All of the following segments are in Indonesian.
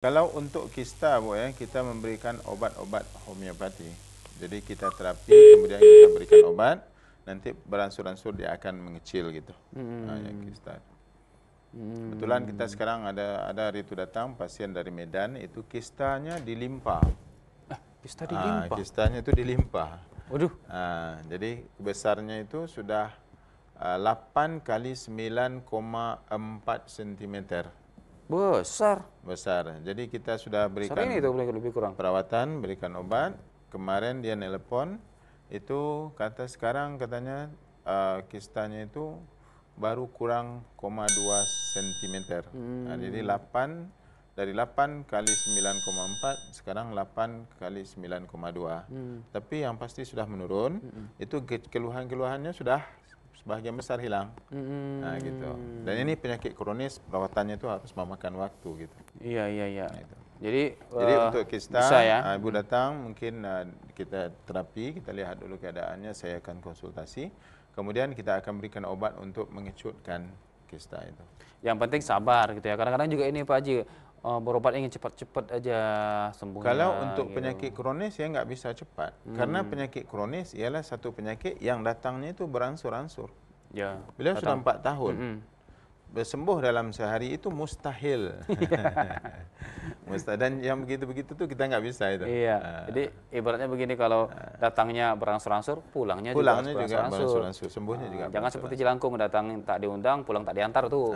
Kalau untuk kista bu ya, kita memberikan obat-obat homeopati. Jadi kita terapi, kemudian kita berikan obat, nanti beransur-ansur dia akan mengecil gitu. Hmm. Nah, ya, kista. Hmm. Kebetulan kita hmm. sekarang ada ada hari itu datang pasien dari Medan itu kistanya dilimpah. Ah, kista dilimpah. Ah, kistanya itu dilimpah. Waduh. Ah, jadi besarnya itu sudah 8 ah, kali 9,4 cm. Besar. Besar. Jadi kita sudah berikan itu lebih kurang. perawatan, berikan obat. Kemarin dia nelpon, itu kata sekarang katanya uh, kistanya itu baru kurang 0,2 cm. Hmm. Nah, jadi delapan dari 8 kali 9,4 sekarang 8 kali 9,2. Hmm. Tapi yang pasti sudah menurun. Hmm. Itu keluhan-keluhannya sudah sebahagian besar hilang. Hmm. Ha, gitu. Dan ini penyakit kronis perawatannya itu harus memakan waktu gitu. Iya iya iya. Ha, gitu. Jadi, Jadi uh, untuk kita, ya? Ha, ibu datang mungkin uh, kita terapi, kita lihat dulu keadaannya, saya akan konsultasi. Kemudian kita akan berikan obat untuk mengecutkan kista itu. Yang penting sabar gitu ya. Kadang-kadang juga ini Pak Haji, Oh, berobat ingin cepat-cepat aja sembuh. Kalau lah, untuk gitu. penyakit kronis ya enggak bisa cepat. Hmm. Karena penyakit kronis ialah satu penyakit yang datangnya itu beransur-ansur. Ya. Beliau datang. sudah 4 tahun. -hmm. hmm. sembuh dalam sehari itu mustahil. mustahil. Dan yang begitu-begitu tuh kita nggak bisa itu. Iya. Uh, Jadi ibaratnya begini kalau ah. datangnya berangsur-angsur, pulangnya, pulangnya juga, berangsur-angsur, sembuhnya uh, juga. Jangan seperti Jelangkung datang tak diundang, pulang tak diantar tuh.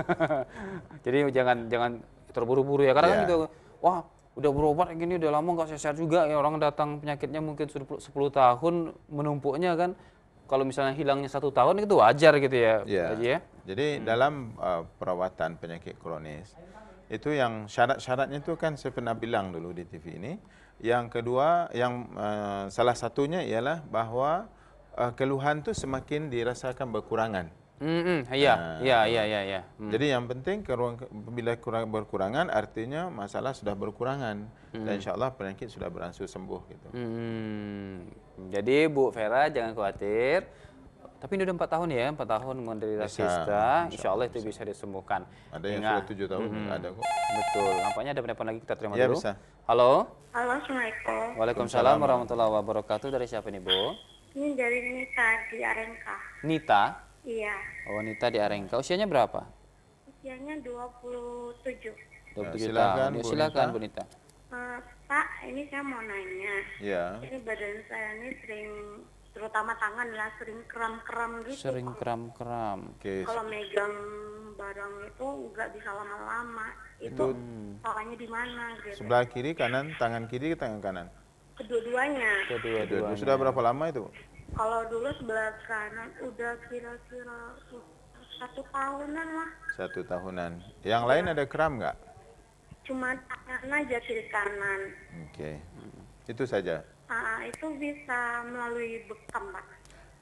Jadi jangan jangan terburu-buru ya karena yeah. kan gitu, wah udah berobat gini udah lama nggak sehat juga ya orang datang penyakitnya mungkin 10 tahun menumpuknya kan kalau misalnya hilangnya satu tahun itu wajar gitu ya, ya. Haji ya. Jadi hmm. dalam uh, perawatan penyakit kronis itu yang syarat-syaratnya itu kan saya pernah bilang dulu di TV ini. Yang kedua, yang uh, salah satunya ialah bahawa uh, eh, keluhan itu semakin dirasakan berkurangan. Mm-hmm. Ya, nah, ya, ya, ya, ya. Mm. Jadi yang penting keruang, bila kurang berkurangan artinya masalah sudah berkurangan mm. dan insya Allah penyakit sudah berangsur sembuh gitu. Mm. Jadi Bu Vera jangan khawatir. Tapi ini udah 4 tahun ya, empat tahun menderita sista, insya, insya Allah itu bisa, disembuhkan. Ada yang Ingat. sudah 7 tahun, mm ada kok. Betul, nampaknya ada penelpon lagi, kita terima ya, dulu. Bisa. Halo? Halo, Assalamualaikum. Waalaikumsalam warahmatullahi wabarakatuh. Dari siapa nih, Bu? Ini dari Nita di Arenka. Nita? Iya. Oh, wanita di Arengka. Usianya berapa? Usianya 27. 27 ya, silakan, tahun. Ya, silakan Bu Nita. Uh, Pak, ini saya mau nanya. Iya. Ini badan saya ini sering terutama tangan lah sering kram-kram gitu. Sering kram-kram. Okay. Kalau megang barang itu nggak bisa lama-lama. Itu hmm. di mana gitu. Sebelah kiri kanan, tangan kiri tangan kanan. Kedua-duanya. Kedua-duanya. Kedua Sudah berapa lama itu? kalau dulu sebelah kanan udah kira-kira satu tahunan lah satu tahunan yang ya. lain iya. ada kram nggak cuma tangan aja kiri kanan oke okay. itu saja uh, itu bisa melalui bekam pak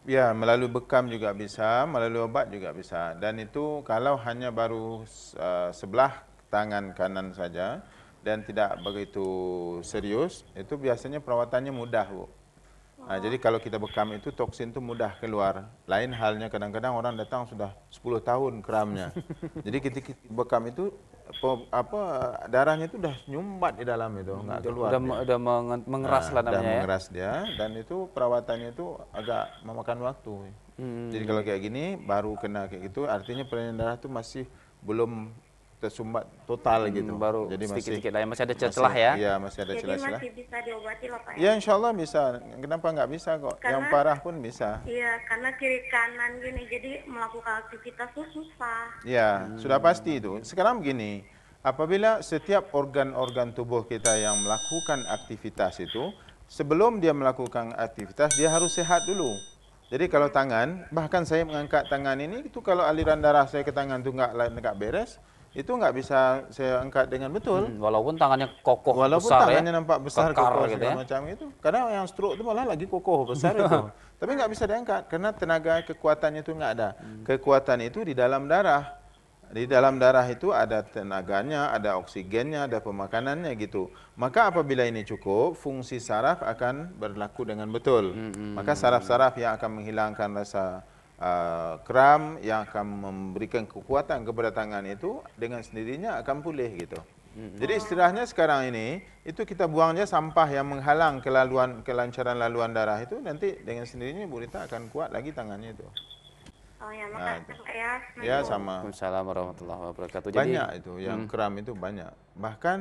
Ya, melalui bekam juga bisa, melalui obat juga bisa. Dan itu kalau hanya baru uh, sebelah tangan kanan saja dan tidak begitu serius, itu biasanya perawatannya mudah, Bu. Nah, jadi kalau kita bekam itu toksin itu mudah keluar. Lain halnya kadang-kadang orang datang sudah 10 tahun keramnya. jadi ketika bekam itu apa darahnya itu udah nyumbat di dalam itu, nggak keluar. Udah, udah mengeras nah, lah namanya. Udah ya. mengeras dia dan itu perawatannya itu agak memakan waktu. Hmm. Jadi kalau kayak gini baru kena kayak gitu artinya peredaran darah itu masih belum tersumbat total hmm, gitu. Baru Jadi sedikit, sedikit lah, ya. masih ada celah ya. Iya, masih ada celah-celah. Jadi masih bisa diobati loh Pak. Ya, ya insya Allah bisa. Kenapa nggak bisa kok? Karena, Yang parah pun bisa. Iya, karena kiri kanan gini, jadi melakukan aktivitas tuh susah. Iya, hmm. sudah pasti itu. Sekarang begini, apabila setiap organ-organ tubuh kita yang melakukan aktivitas itu, sebelum dia melakukan aktivitas, dia harus sehat dulu. Jadi kalau tangan, bahkan saya mengangkat tangan ini, itu kalau aliran darah saya ke tangan itu nggak nggak beres, itu nggak bisa saya angkat dengan betul. Hmm, walaupun tangannya kokoh walaupun besar ya, tangannya ya, nampak besar kekar, kokoh gitu ya. macam itu. Karena yang stroke itu malah lagi kokoh besar itu. Tapi nggak bisa diangkat karena tenaga kekuatannya itu nggak ada. Hmm. Kekuatan itu di dalam darah. Di dalam darah itu ada tenaganya, ada oksigennya, ada pemakanannya gitu. Maka apabila ini cukup, fungsi saraf akan berlaku dengan betul. Hmm, hmm Maka hmm, hmm. saraf-saraf yang akan menghilangkan rasa Uh, kram yang akan memberikan kekuatan kepada tangan itu dengan sendirinya akan pulih gitu. Hmm. Jadi istilahnya sekarang ini itu kita buangnya sampah yang menghalang kelaluan kelancaran laluan darah itu nanti dengan sendirinya burita akan kuat lagi tangannya itu. Oh ya, nah, makasih nah, ya. Ya sama. Assalamualaikum warahmatullahi wabarakatuh. Jadi, banyak itu yang hmm. kram itu banyak. Bahkan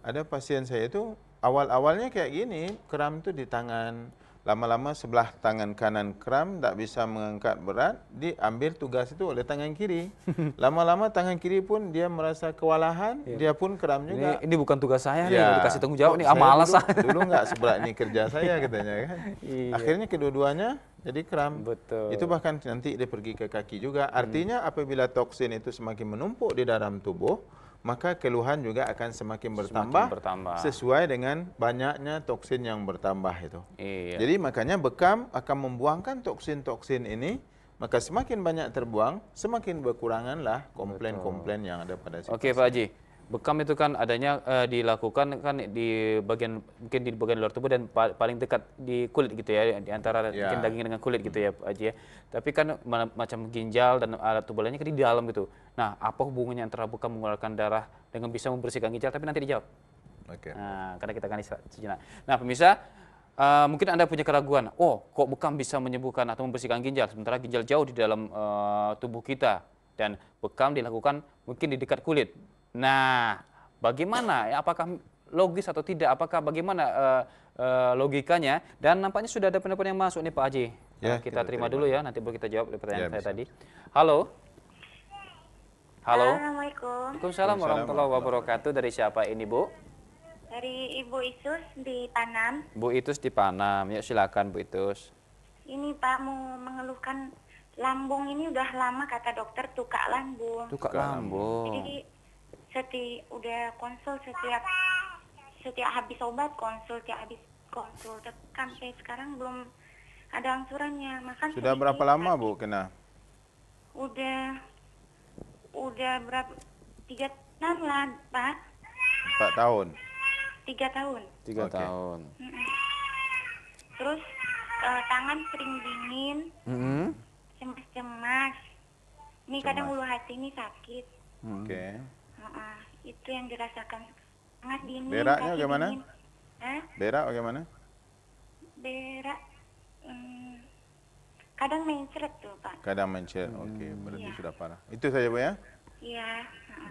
ada pasien saya itu awal-awalnya kayak gini, kram itu di tangan, lama-lama sebelah tangan kanan kram tak bisa mengangkat berat diambil tugas itu oleh tangan kiri lama-lama tangan kiri pun dia merasa kewalahan iya. dia pun kram juga ini, ini bukan tugas saya ya, nih dikasih tanggung jawab oh, nih amalas ah, dulu, ah. dulu nggak seberat ini kerja saya katanya kan iya. akhirnya kedua-duanya jadi kram betul itu bahkan nanti dia pergi ke kaki juga artinya hmm. apabila toksin itu semakin menumpuk di dalam tubuh maka keluhan juga akan semakin bertambah, semakin bertambah sesuai dengan banyaknya toksin yang bertambah itu. Iya. Jadi makanya bekam akan membuangkan toksin-toksin ini maka semakin banyak terbuang, semakin berkuranganlah komplain-komplain yang ada pada situ. Oke Pak Haji, Bekam itu kan adanya uh, dilakukan kan di bagian mungkin di bagian luar tubuh dan pa paling dekat di kulit gitu ya di antara yeah. mungkin daging dengan kulit gitu ya aja ya. Tapi kan macam ginjal dan alat tubuh lainnya kan di dalam gitu. Nah, apa hubungannya antara bekam mengeluarkan darah dengan bisa membersihkan ginjal tapi nanti dijawab. Okay. Nah, karena kita akan istirahat sejenak. Nah, pemirsa Uh, mungkin Anda punya keraguan, oh kok bekam bisa menyembuhkan atau membersihkan ginjal, sementara ginjal jauh di dalam uh, tubuh kita dan bekam dilakukan mungkin di dekat kulit. Nah, bagaimana? Apakah logis atau tidak? Apakah bagaimana uh, uh, logikanya? Dan nampaknya sudah ada pendapat yang masuk nih Pak Haji. Ya, nah, kita, kita terima, terima dulu ya, nanti baru kita jawab pertanyaan ya, saya tadi. Halo. Halo. Assalamualaikum. Waalaikumsalam warahmatullahi wabarakatuh. Dari siapa ini, Bu? Dari Ibu Itus di Panam. Bu Itus di Panam. Ya, silakan Bu Itus. Ini Pak mau mengeluhkan lambung ini udah lama kata dokter tukak lambung. Tukak lambung. Jadi seti udah konsul setiap setiap habis obat konsul setiap habis konsul tekan sampai sekarang belum ada angsurannya makan sudah berapa lama bu kena udah udah berapa tiga tahun lah pak empat tahun tiga tahun tiga okay. tahun mm -mm. terus uh, tangan sering dingin mm -hmm. cemas cemas ini kadang ulu hati ini sakit oke okay. Ah, itu yang dirasakan sangat dingin. Beraknya bagaimana? Dingin. Eh? Berak bagaimana? Berak hmm, kadang mencret tuh pak. Kadang mencret, hmm. oke berarti ya. sudah parah. Itu saja bu ya? Iya.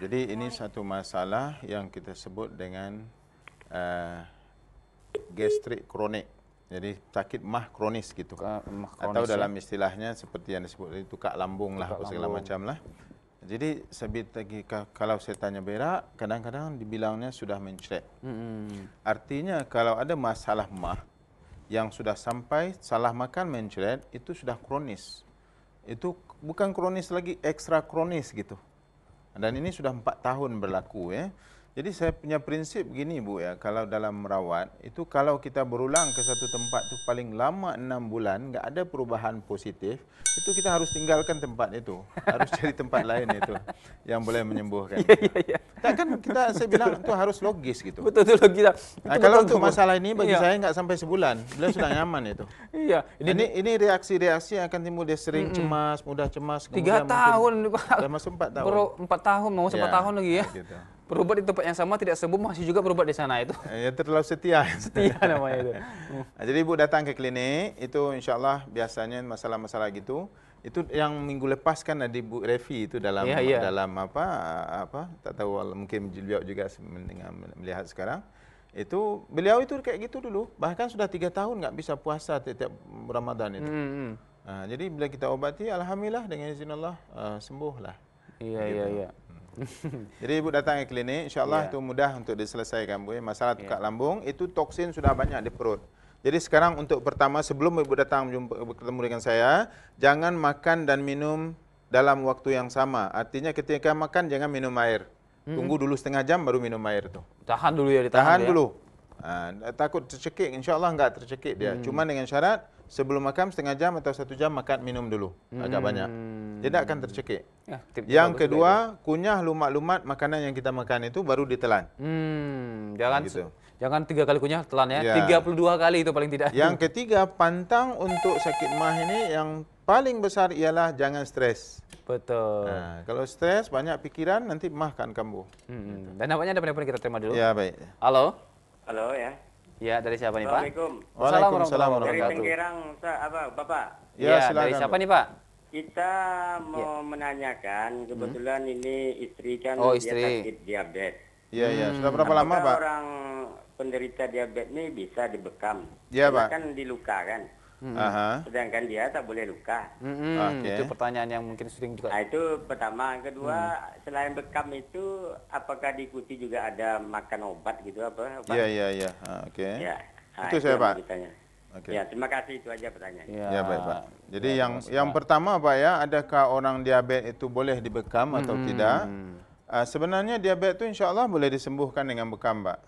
Jadi ini satu masalah yang kita sebut dengan uh, eh, gastrik kronik. Jadi sakit mah kronis gitu. mah kronis Atau dalam ya. istilahnya seperti yang disebut itu kak lambung lah, segala macam lah. Jadi sebegini kalau saya tanya berak, kadang-kadang dibilangnya sudah mencret. Hmm. Artinya kalau ada masalah mah yang sudah sampai salah makan mencret itu sudah kronis. Itu bukan kronis lagi ekstra kronis gitu. Dan ini sudah 4 tahun berlaku ya. Jadi saya punya prinsip begini Bu ya, kalau dalam merawat itu kalau kita berulang ke satu tempat tu paling lama enam bulan nggak ada perubahan positif, itu kita harus tinggalkan tempat itu. Harus cari tempat lain itu yang boleh menyembuhkan. Iya iya. iya. Tapi kan kita saya bilang itu harus logis gitu. Betul betul logis. Nah, kalau untuk masalah ini bagi iya. saya nggak sampai sebulan, beliau sudah nyaman itu. Iya. Nah, ini ini, reaksi-reaksi yang akan timbul dia sering cemas, mudah cemas, Tiga tahun, Pak. Sudah masuk empat tahun. Empat tahun, mau 4 ya, tahun lagi ya. Gitu. berubah di tempat yang sama tidak sembuh masih juga berubah di sana itu. Ya terlalu setia. Setia namanya itu. Ah, jadi ibu datang ke klinik itu insyaallah biasanya masalah-masalah gitu. Itu yang minggu lepas kan ada Ibu Refi itu dalam ya, ya. dalam apa apa tak tahu mungkin beliau juga dengan melihat sekarang. Itu beliau itu kayak gitu dulu bahkan sudah tiga tahun enggak bisa puasa tiap Ramadan itu. Hmm. Nah, hmm. jadi bila kita obati alhamdulillah dengan izin Allah uh, sembuhlah. Iya iya iya. Jadi ibu datang ke klinik, insyaAllah yeah. itu mudah untuk diselesaikan bu. Ya. Masalah ya. tukar yeah. lambung, itu toksin sudah banyak di perut. Jadi sekarang untuk pertama, sebelum ibu datang jumpa, bertemu dengan saya, jangan makan dan minum dalam waktu yang sama. Artinya ketika makan, jangan minum air. Hmm. Tunggu dulu setengah jam baru minum air tu. Tahan dulu ya ditahan. Tahan ya. dulu. Ya. Uh, takut tercekik, insyaAllah enggak tercekik dia. Hmm. Cuma dengan syarat, sebelum makan setengah jam atau satu jam makan minum dulu. Agak hmm. banyak. tidak akan tercekik. Ya, yang kedua, ya. kunyah lumat-lumat makanan yang kita makan itu baru ditelan. Hmm, jangan gitu. jangan tiga kali kunyah telan ya. ya. puluh dua kali itu paling tidak. Yang ketiga, pantang untuk sakit mah ini yang paling besar ialah jangan stres. Betul. Nah, kalau stres banyak pikiran nanti mah akan kambuh. Hmm. Gitu. Dan nampaknya ada penipuan kita terima dulu. Ya, baik. Halo. Halo ya. Ya, dari siapa nih, Pak? Waalaikumsalam. Waalaikumsalam. Dari Ustaz, apa, Bapak? Ya, ya Dari siapa nih, Pak? Kita mau iya. menanyakan hmm. kebetulan ini istri kan Oh, istri. dia sakit diabetes. Iya, iya. Hmm. Sudah berapa lama, Pak? orang penderita diabetes ini bisa dibekam? Iya, Pak. Kan diluka kan. Hmm. Aha. Sedangkan dia tak boleh luka. mm Itu pertanyaan yang mungkin sering juga. Nah, itu pertama, kedua selain bekam itu apakah diikuti juga ada makan obat gitu apa? Iya, iya, iya. Ah, oke. Iya. Nah, itu saya, Pak. ditanya. Okay. Ya, terima kasih itu aja pertanyaan. Ya, ya baik Pak. Jadi ya, yang masalah. yang pertama Pak ya, adakah orang diabetes itu boleh dibekam atau hmm. tidak? Uh, sebenarnya diabetes itu insya Allah boleh disembuhkan dengan bekam, Pak.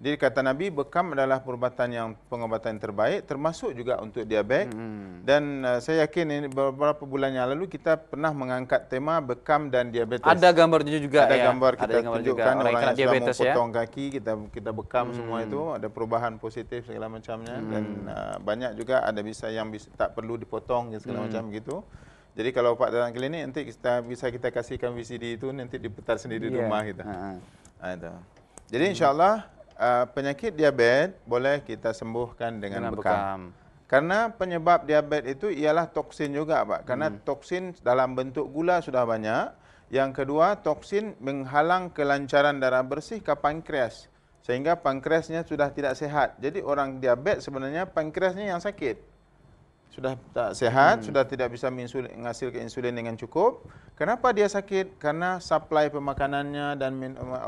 Jadi kata Nabi bekam adalah perubatan yang pengobatan yang terbaik termasuk juga untuk diabetes. Hmm. Dan uh, saya yakin ini beberapa bulan yang lalu kita pernah mengangkat tema bekam dan diabetes. Ada gambar juga ada ya. Gambar ada gambar kita tunjukkan juga. orang, orang yang diabetes potong ya. kaki kita kita bekam hmm. semua itu ada perubahan positif segala macamnya hmm. dan uh, banyak juga ada bisa yang bisa, tak perlu dipotong segala hmm. macam gitu. Jadi kalau Pak datang klinik nanti kita bisa kita kasihkan VCD itu nanti diputar sendiri yeah. di ya. rumah kita. Ha. Ha, ha itu. Jadi insyaallah uh, penyakit diabetes boleh kita sembuhkan dengan, dengan bekam. bekam. Karena penyebab diabetes itu ialah toksin juga, Pak. Karena hmm. toksin dalam bentuk gula sudah banyak. Yang kedua, toksin menghalang kelancaran darah bersih ke pankreas. Sehingga pankreasnya sudah tidak sehat. Jadi orang diabetes sebenarnya pankreasnya yang sakit sudah tak sehat, hmm. sudah tidak bisa menghasilkan insulin dengan cukup. Kenapa dia sakit? Karena supply pemakanannya dan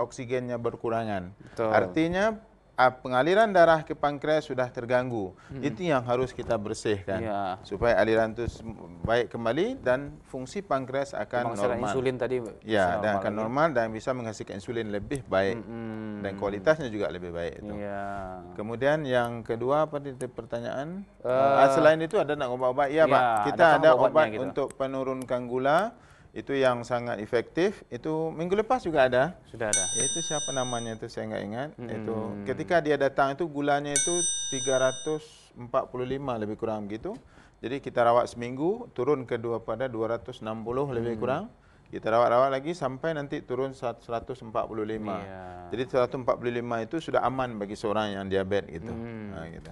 oksigennya berkurangan. Betul. Artinya Ah, pengaliran darah ke pankreas sudah terganggu. Hmm. Itu yang harus kita bersihkan ya. supaya aliran itu baik kembali dan fungsi pankreas akan Memang normal. insulin tadi ya dan akan normal normal dan bisa menghasilkan insulin lebih baik hmm. dan kualitasnya juga lebih baik itu. Ya. Kemudian yang kedua apa pertanyaan? Uh, Selain itu ada nak obat-obat? Ya, ya, Pak. Ya, kita ada, ada obat gitu. untuk penurunkan gula itu yang sangat efektif itu minggu lepas juga ada sudah ada itu siapa namanya itu saya nggak ingat hmm. itu ketika dia datang itu gulanya itu 345 lebih kurang gitu jadi kita rawat seminggu turun ke dua pada 260 lebih hmm. kurang kita rawat-rawat lagi sampai nanti turun 145 yeah. Iya. jadi 145 itu sudah aman bagi seorang yang diabetes gitu, hmm. nah, gitu.